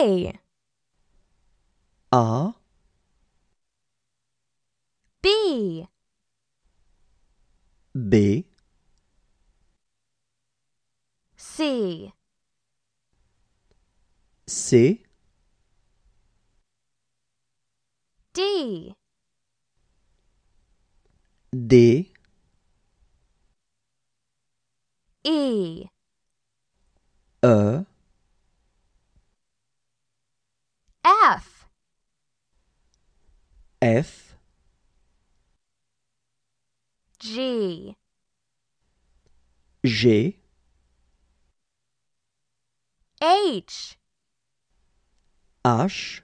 A R B B C C D D E E G. G. H. H.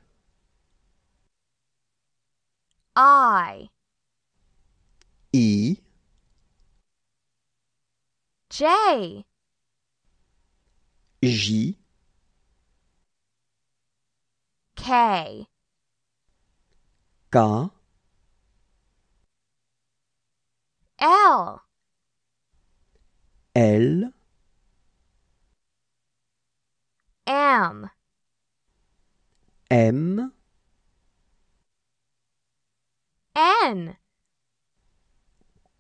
I. E. J. J. K. K. L. L. M. M. N.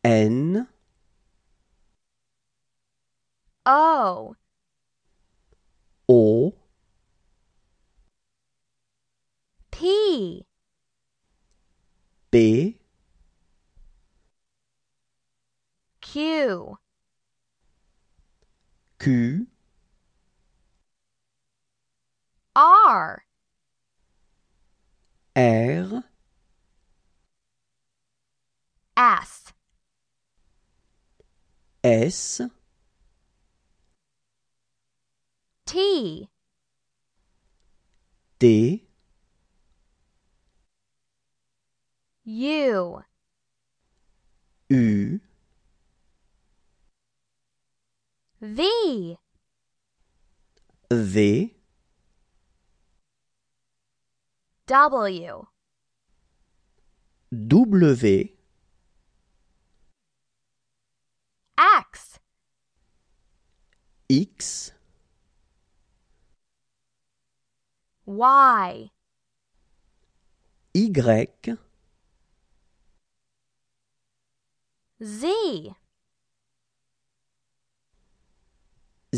N. O. O. P. B. Q Q R R S S T D U U The. The. W.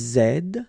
Z